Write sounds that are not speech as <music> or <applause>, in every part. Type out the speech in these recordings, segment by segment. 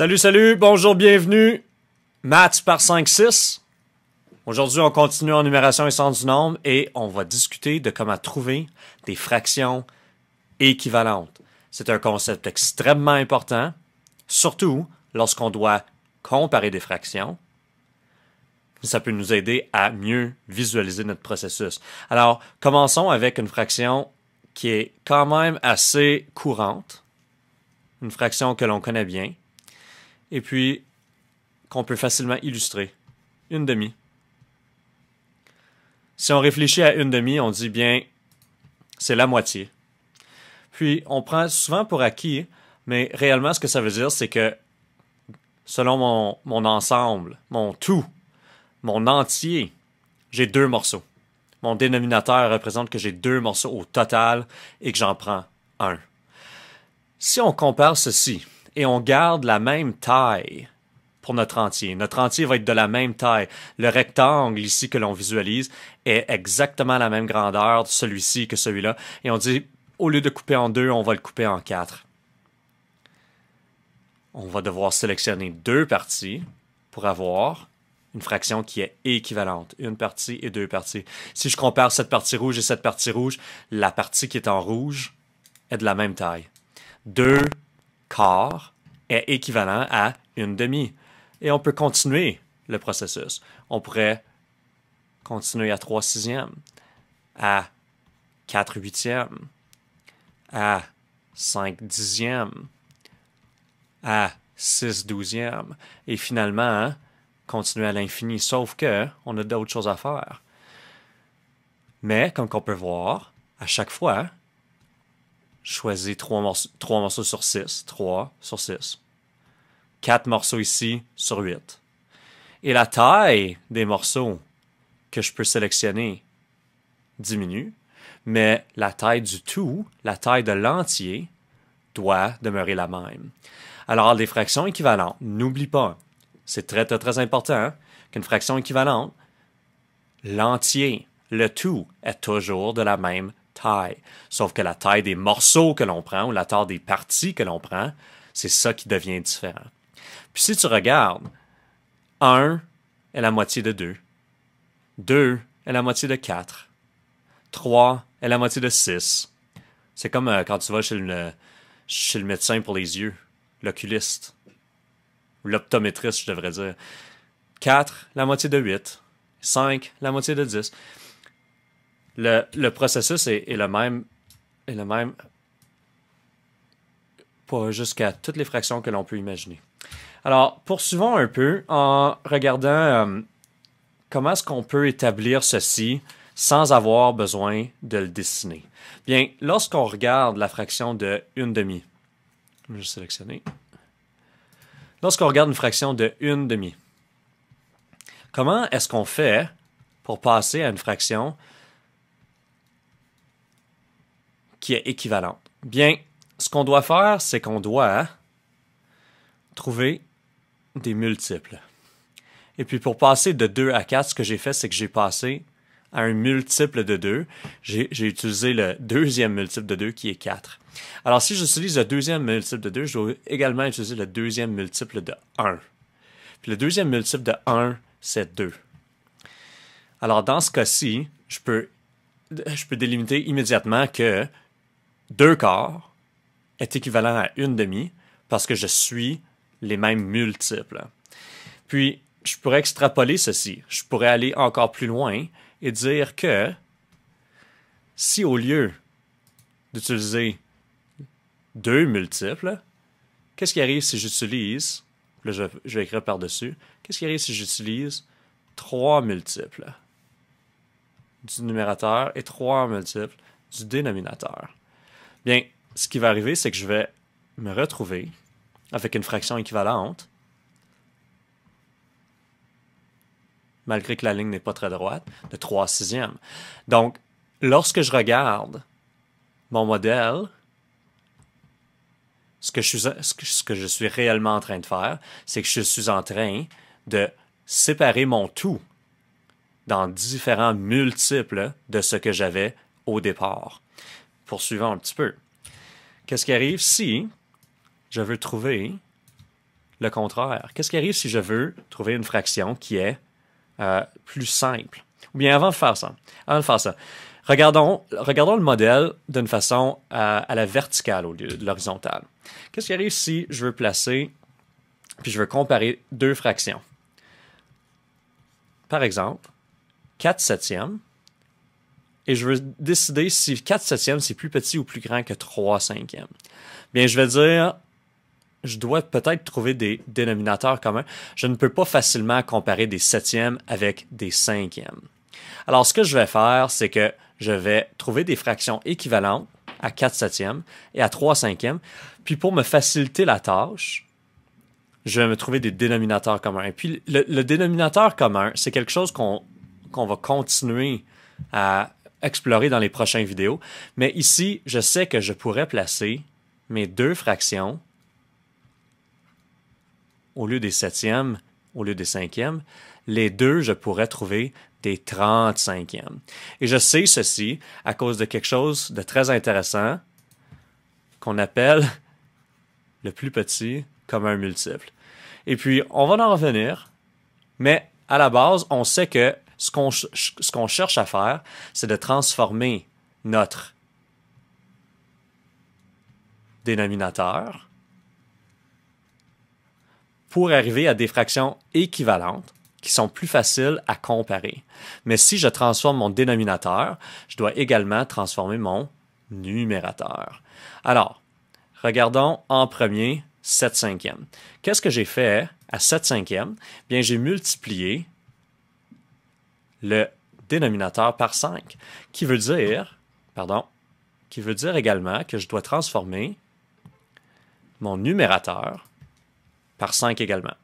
Salut, salut, bonjour, bienvenue. Maths par 5-6. Aujourd'hui, on continue en numération et sens du nombre et on va discuter de comment trouver des fractions équivalentes. C'est un concept extrêmement important, surtout lorsqu'on doit comparer des fractions. Ça peut nous aider à mieux visualiser notre processus. Alors, commençons avec une fraction qui est quand même assez courante, une fraction que l'on connaît bien, et puis qu'on peut facilement illustrer. Une demi. Si on réfléchit à une demi, on dit bien c'est la moitié. Puis on prend souvent pour acquis, mais réellement ce que ça veut dire, c'est que selon mon, mon ensemble, mon tout, mon entier, j'ai deux morceaux. Mon dénominateur représente que j'ai deux morceaux au total et que j'en prends un. Si on compare ceci, et on garde la même taille pour notre entier. Notre entier va être de la même taille. Le rectangle ici que l'on visualise est exactement la même grandeur, celui-ci que celui-là. Et on dit, au lieu de couper en deux, on va le couper en quatre. On va devoir sélectionner deux parties pour avoir une fraction qui est équivalente, une partie et deux parties. Si je compare cette partie rouge et cette partie rouge, la partie qui est en rouge est de la même taille. Deux quart est équivalent à une demi. Et on peut continuer le processus. On pourrait continuer à 3 sixièmes, à 4 huitièmes, à 5 dixièmes, à 6 douzièmes, et finalement hein, continuer à l'infini, sauf que on a d'autres choses à faire. Mais comme on peut voir, à chaque fois, choisis trois morceaux, sur 6, 3 sur 6. Quatre morceaux ici sur 8. Et la taille des morceaux que je peux sélectionner diminue, mais la taille du tout, la taille de l'entier, doit demeurer la même. Alors, les fractions équivalentes, n'oublie pas, c'est très, très, très important qu'une fraction équivalente, l'entier, le tout, est toujours de la même taille. Sauf que la taille des morceaux que l'on prend ou la taille des parties que l'on prend, c'est ça qui devient différent. Puis si tu regardes, 1 est la moitié de 2, 2 est la moitié de 4, 3 est la moitié de 6. C'est comme euh, quand tu vas chez le, chez le médecin pour les yeux, l'oculiste, l'optométriste, je devrais dire. 4, la moitié de 8, 5, la moitié de 10 le, processus est, le même. Est le même jusqu'à toutes les fractions que l'on peut imaginer. Alors, poursuivons un peu en regardant euh, comment est-ce qu'on peut établir ceci sans avoir besoin de le dessiner. Bien, lorsqu'on regarde la fraction de 1 demi, je vais Lorsqu'on regarde une fraction de 1 demi, comment est-ce qu'on fait pour passer à une fraction est équivalente. Bien, ce qu'on doit faire, c'est qu'on doit trouver des multiples. Et puis pour passer de 2 à 4, ce que j'ai fait, c'est que j'ai passé à un multiple de 2. J'ai utilisé le deuxième multiple de 2 qui est 4. Alors si j'utilise le deuxième multiple de 2, je dois également utiliser le deuxième multiple de 1. Puis le deuxième multiple de 1, c'est 2. Alors dans ce cas-ci, je peux, je peux délimiter immédiatement que deux quarts est équivalent à une demi parce que je suis les mêmes multiples. Puis, je pourrais extrapoler ceci. Je pourrais aller encore plus loin et dire que si au lieu d'utiliser deux multiples, qu'est-ce qui arrive si j'utilise, là je, vais écrire par-dessus, qu'est-ce qui arrive si j'utilise trois multiples du numérateur et trois multiples du dénominateur? Bien, ce qui va arriver, c'est que je vais me retrouver avec une fraction équivalente, malgré que la ligne n'est pas très droite, de 3 sixièmes. Donc, lorsque je regarde mon modèle, ce que je suis, ce que je suis réellement en train de faire, c'est que je suis en train de séparer mon tout dans différents multiples de ce que j'avais au départ poursuivons un petit peu. Qu'est-ce qui arrive si je veux trouver le contraire? Qu'est-ce qui arrive si je veux trouver une fraction qui est euh, plus simple? Ou bien avant de faire ça, avant de ça, regardons, regardons le modèle d'une façon euh, à la verticale au lieu de l'horizontale. Qu'est-ce qui arrive si je veux placer, puis je veux comparer deux fractions? Par exemple, 4 septièmes et je veux décider si 4 septièmes c'est plus petit ou plus grand que 3 cinquièmes, bien je vais dire je dois peut-être trouver des dénominateurs communs. Je ne peux pas facilement comparer des septièmes avec des cinquièmes. Alors ce que je vais faire, c'est que je vais trouver des fractions équivalentes à 4 septièmes et à 3 cinquièmes. Puis pour me faciliter la tâche, je vais me trouver des dénominateurs communs. Et puis le, dénominateur commun, c'est quelque chose qu'on va continuer à explorer dans les prochaines vidéos. Mais ici, je sais que je pourrais placer mes deux fractions au lieu des septièmes, au lieu des cinquièmes. Les deux, je pourrais trouver des trente-cinquièmes. Et je sais ceci à cause de quelque chose de très intéressant qu'on appelle <laughs> le plus petit comme un multiple. Et puis, on va en revenir, mais à la base, on sait que ce qu'on cherche à faire, c'est de transformer notre dénominateur pour arriver à des fractions équivalentes qui sont plus faciles à comparer. Mais si je transforme mon dénominateur, je dois également transformer mon numérateur. Alors, regardons en premier 7 cinquièmes. Qu'est-ce que j'ai fait à 7 cinquièmes? Bien, j'ai multiplié le dénominateur par 5, qui veut dire, pardon, qui veut dire également que je dois transformer mon numérateur par 5 également,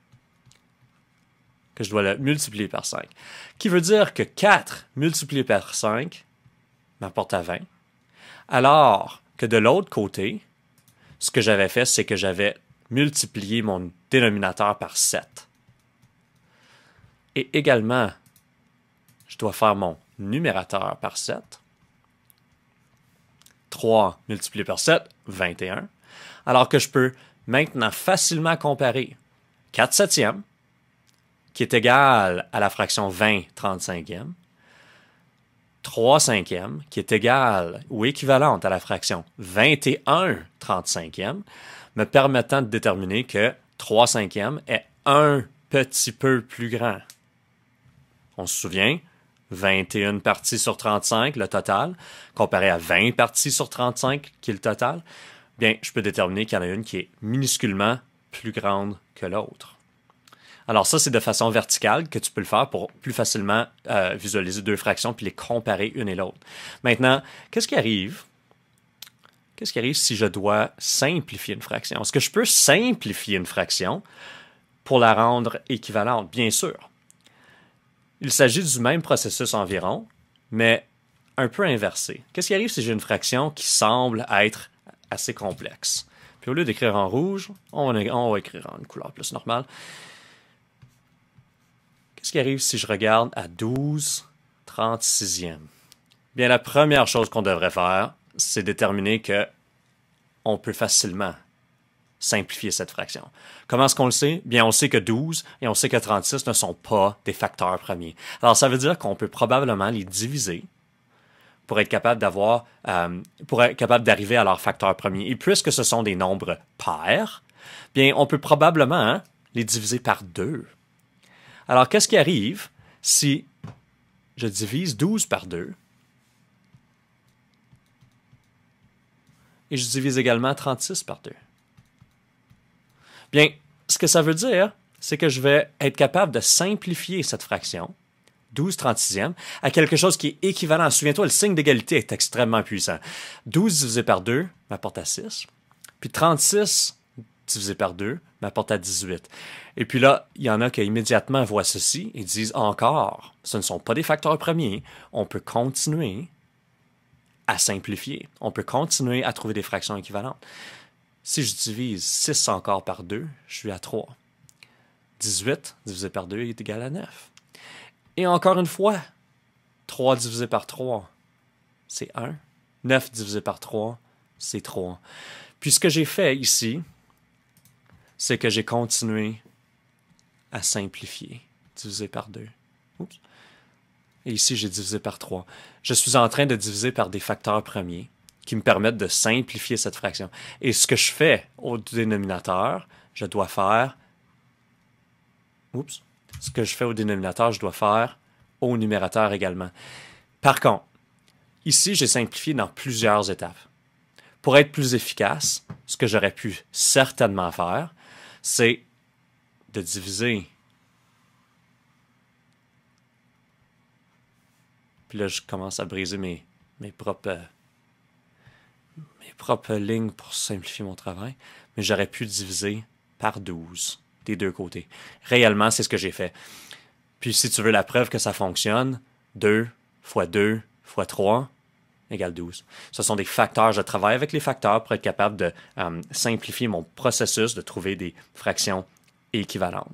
que je dois le multiplier par 5, qui veut dire que 4 multiplié par 5 m'apporte à 20, alors que de l'autre côté, ce que j'avais fait, c'est que j'avais multiplié mon dénominateur par 7. Et également, je dois faire mon numérateur par 7. 3 multiplié par 7, 21. Alors que je peux maintenant facilement comparer 4 septièmes, qui est égal à la fraction 20 35e, 3 cinquièmes, qui est égal ou équivalente à la fraction 21 35e, me permettant de déterminer que 3 cinquièmes est un petit peu plus grand. On se souvient, 21 parties sur 35, le total, comparé à 20 parties sur 35, qui est le total, bien, je peux déterminer qu'il y en a une qui est minusculement plus grande que l'autre. Alors ça, c'est de façon verticale que tu peux le faire pour plus facilement euh, visualiser deux fractions puis les comparer une et l'autre. Maintenant, qu'est-ce qui arrive Qu'est-ce qui arrive si je dois simplifier une fraction Est-ce que je peux simplifier une fraction pour la rendre équivalente Bien sûr. Il s'agit du même processus environ, mais un peu inversé. Qu'est-ce qui arrive si j'ai une fraction qui semble être assez complexe? Puis au lieu d'écrire en rouge, on va, écrire en une couleur plus normale. Qu'est-ce qui arrive si je regarde à 12, 36e? Bien, la première chose qu'on devrait faire, c'est déterminer que on peut facilement simplifier cette fraction. Comment est-ce qu'on le sait? Bien, on sait que 12 et on sait que 36 ne sont pas des facteurs premiers. Alors, ça veut dire qu'on peut probablement les diviser pour être capable d'avoir, euh, pour être capable d'arriver à leurs facteurs premier. Et puisque ce sont des nombres pairs, bien, on peut probablement hein, les diviser par deux. Alors, qu'est-ce qui arrive si je divise 12 par 2 et je divise également 36 par 2? Bien, ce que ça veut dire, c'est que je vais être capable de simplifier cette fraction, 12 36e, à quelque chose qui est équivalent. Souviens-toi, le signe d'égalité est extrêmement puissant. 12 divisé par 2 m'apporte à 6. Puis 36 divisé par 2 m'apporte à 18. Et puis là, il y en a qui immédiatement voient ceci et disent encore, ce ne sont pas des facteurs premiers, on peut continuer à simplifier, on peut continuer à trouver des fractions équivalentes. Si je divise 6 encore par 2, je suis à 3. 18 divisé par 2 est égal à 9. Et encore une fois, 3 divisé par 3, c'est 1. 9 divisé par 3, c'est 3. Puis ce que j'ai fait ici, c'est que j'ai continué à simplifier, divisé par 2. Et ici, j'ai divisé par 3. Je suis en train de diviser par des facteurs premiers qui me permettent de simplifier cette fraction. Et ce que je fais au dénominateur, je dois faire... Oups. Ce que je fais au dénominateur, je dois faire au numérateur également. Par contre, ici, j'ai simplifié dans plusieurs étapes. Pour être plus efficace, ce que j'aurais pu certainement faire, c'est de diviser. Puis là, je commence à briser mes, mes propres euh, mes propres lignes pour simplifier mon travail, mais j'aurais pu diviser par 12 des deux côtés. Réellement, c'est ce que j'ai fait. Puis si tu veux la preuve que ça fonctionne, 2 fois 2 fois 3 égale 12. Ce sont des facteurs. Je travaille avec les facteurs pour être capable de euh, simplifier mon processus de trouver des fractions équivalentes.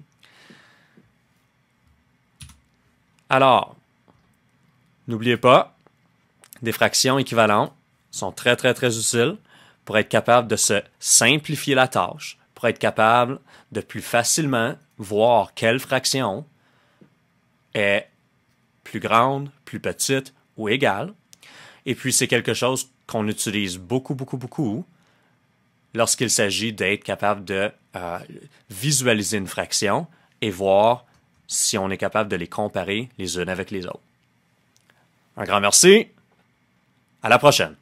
Alors, n'oubliez pas, des fractions équivalentes, sont très, très, très utiles pour être capable de se simplifier la tâche, pour être capable de plus facilement voir quelle fraction est plus grande, plus petite ou égale. Et puis, c'est quelque chose qu'on utilise beaucoup, beaucoup, beaucoup lorsqu'il s'agit d'être capable de euh, visualiser une fraction et voir si on est capable de les comparer les unes avec les autres. Un grand merci. À la prochaine.